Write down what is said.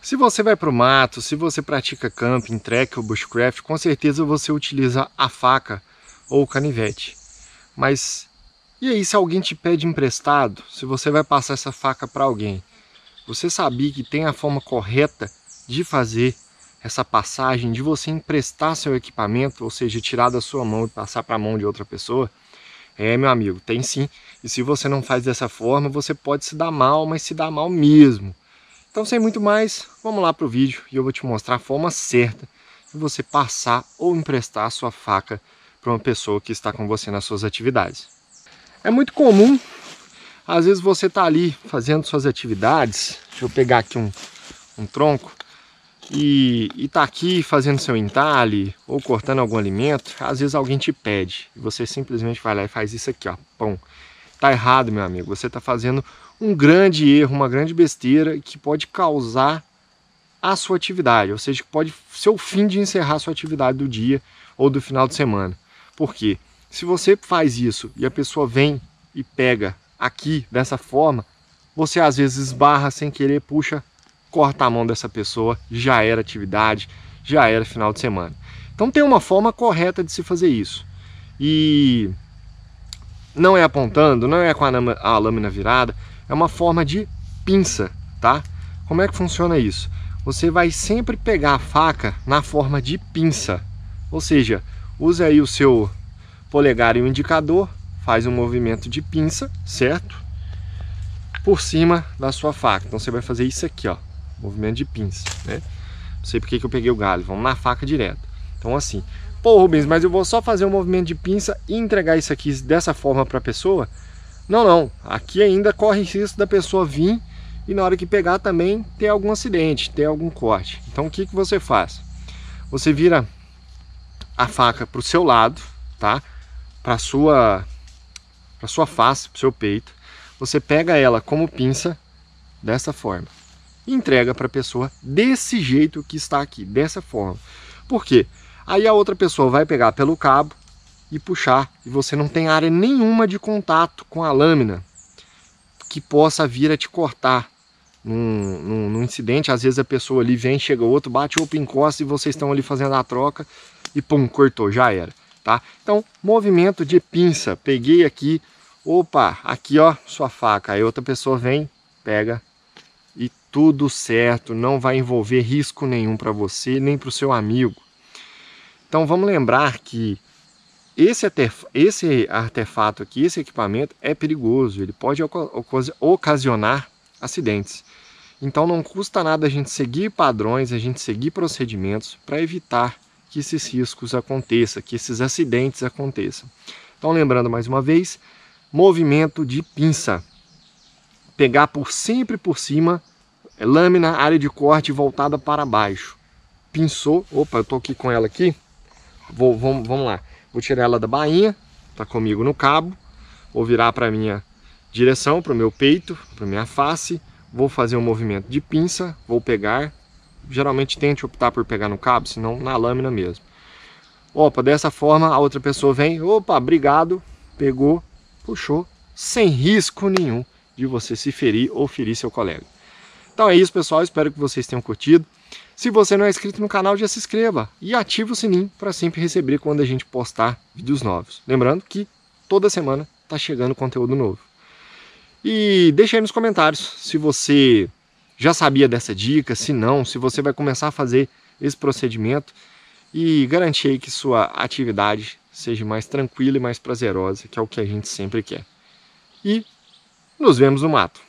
Se você vai para o mato, se você pratica camping, trek ou bushcraft, com certeza você utiliza a faca ou o canivete. Mas e aí se alguém te pede emprestado, se você vai passar essa faca para alguém? Você sabia que tem a forma correta de fazer essa passagem, de você emprestar seu equipamento, ou seja, tirar da sua mão e passar para a mão de outra pessoa? É, meu amigo, tem sim. E se você não faz dessa forma, você pode se dar mal, mas se dar mal mesmo. Então sem muito mais, vamos lá para o vídeo e eu vou te mostrar a forma certa de você passar ou emprestar a sua faca para uma pessoa que está com você nas suas atividades. É muito comum, às vezes você está ali fazendo suas atividades, deixa eu pegar aqui um, um tronco, e está aqui fazendo seu entalhe ou cortando algum alimento, às vezes alguém te pede, e você simplesmente vai lá e faz isso aqui, ó, pão. Tá errado, meu amigo. Você está fazendo um grande erro, uma grande besteira que pode causar a sua atividade, ou seja, que pode ser o fim de encerrar a sua atividade do dia ou do final de semana. Por quê? Se você faz isso e a pessoa vem e pega aqui dessa forma, você às vezes esbarra sem querer, puxa, corta a mão dessa pessoa, já era atividade, já era final de semana. Então tem uma forma correta de se fazer isso. E não é apontando, não é com a, lâmina, a lâmina virada, é uma forma de pinça, tá? Como é que funciona isso? Você vai sempre pegar a faca na forma de pinça, ou seja, use aí o seu polegar e o indicador, faz um movimento de pinça, certo? Por cima da sua faca. Então você vai fazer isso aqui, ó, movimento de pinça, né? Não sei porque que eu peguei o galho, vamos na faca direto. Então assim, pô Rubens, mas eu vou só fazer um movimento de pinça e entregar isso aqui dessa forma para a pessoa? Não, não. Aqui ainda corre risco da pessoa vir e na hora que pegar também ter algum acidente, ter algum corte. Então o que, que você faz? Você vira a faca para o seu lado, tá? Para sua sua face, para seu peito. Você pega ela como pinça dessa forma e entrega para a pessoa desse jeito que está aqui, dessa forma. Por quê? Aí a outra pessoa vai pegar pelo cabo e puxar, e você não tem área nenhuma de contato com a lâmina que possa vir a te cortar. Num, num, num incidente, às vezes a pessoa ali vem, chega outro, bate ou encosta e vocês estão ali fazendo a troca e pum, cortou, já era. Tá? Então, movimento de pinça, peguei aqui, opa, aqui ó, sua faca, aí outra pessoa vem, pega e tudo certo, não vai envolver risco nenhum para você nem para o seu amigo. Então vamos lembrar que esse, esse artefato aqui, esse equipamento é perigoso, ele pode ocasionar acidentes. Então não custa nada a gente seguir padrões, a gente seguir procedimentos para evitar que esses riscos aconteçam, que esses acidentes aconteçam. Então lembrando mais uma vez, movimento de pinça. Pegar por sempre por cima, lâmina, área de corte voltada para baixo. Pinçou, opa, eu estou aqui com ela aqui, Vou, vamos, vamos lá. Vou tirar ela da bainha, tá comigo no cabo. Vou virar para minha direção, para o meu peito, para minha face. Vou fazer um movimento de pinça, vou pegar. Geralmente tente optar por pegar no cabo, senão na lâmina mesmo. Opa, dessa forma a outra pessoa vem, opa, obrigado, pegou, puxou, sem risco nenhum de você se ferir ou ferir seu colega. Então é isso, pessoal. Espero que vocês tenham curtido. Se você não é inscrito no canal, já se inscreva e ative o sininho para sempre receber quando a gente postar vídeos novos. Lembrando que toda semana está chegando conteúdo novo. E deixa aí nos comentários se você já sabia dessa dica, se não, se você vai começar a fazer esse procedimento e garantir que sua atividade seja mais tranquila e mais prazerosa, que é o que a gente sempre quer. E nos vemos no mato.